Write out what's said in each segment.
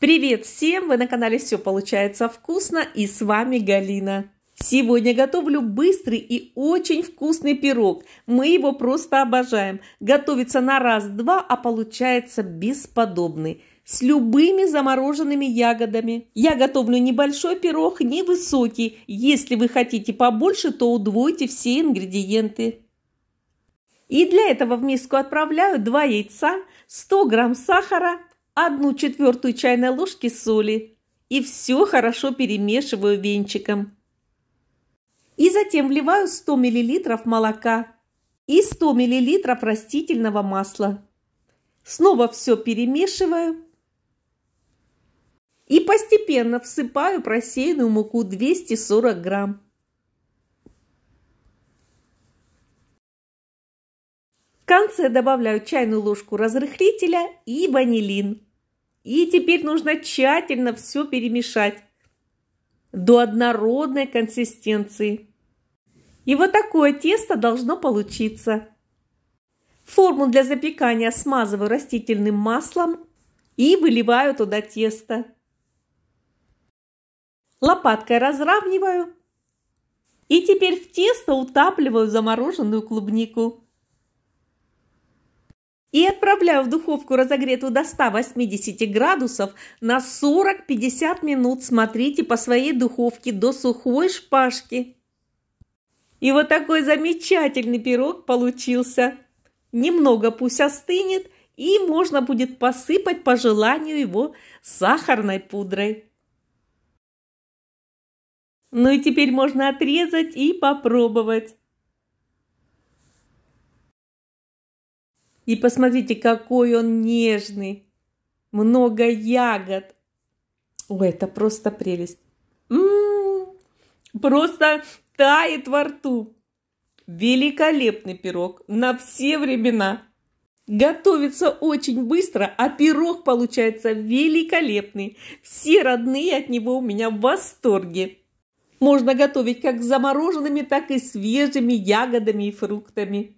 Привет всем! Вы на канале «Все получается вкусно» и с вами Галина. Сегодня готовлю быстрый и очень вкусный пирог. Мы его просто обожаем. Готовится на раз-два, а получается бесподобный с любыми замороженными ягодами. Я готовлю небольшой пирог, невысокий. Если вы хотите побольше, то удвойте все ингредиенты. И для этого в миску отправляю 2 яйца, 100 грамм сахара, одну четвертую чайной ложки соли и все хорошо перемешиваю венчиком. И затем вливаю 100 мл молока и 100 мл растительного масла. Снова все перемешиваю и постепенно всыпаю просеянную муку 240 грамм. В конце добавляю чайную ложку разрыхлителя и ванилин. И теперь нужно тщательно все перемешать до однородной консистенции. И вот такое тесто должно получиться. Форму для запекания смазываю растительным маслом и выливаю туда тесто. Лопаткой разравниваю. И теперь в тесто утапливаю замороженную клубнику и отправляю в духовку разогретую до 180 градусов на 40-50 минут. Смотрите по своей духовке до сухой шпажки. И вот такой замечательный пирог получился. Немного пусть остынет, и можно будет посыпать по желанию его сахарной пудрой. Ну и теперь можно отрезать и попробовать. И посмотрите, какой он нежный. Много ягод. Ой, это просто прелесть. М-м-м, просто тает во рту. Великолепный пирог на все времена. Готовится очень быстро, а пирог получается великолепный. Все родные от него у меня в восторге. Можно готовить как с замороженными, так и свежими ягодами и фруктами.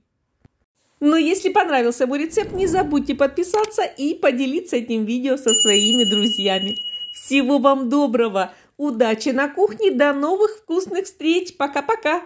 Но если понравился мой рецепт, не забудьте подписаться и поделиться этим видео со своими друзьями. Всего вам доброго, удачи на кухне, до новых вкусных встреч, пока-пока!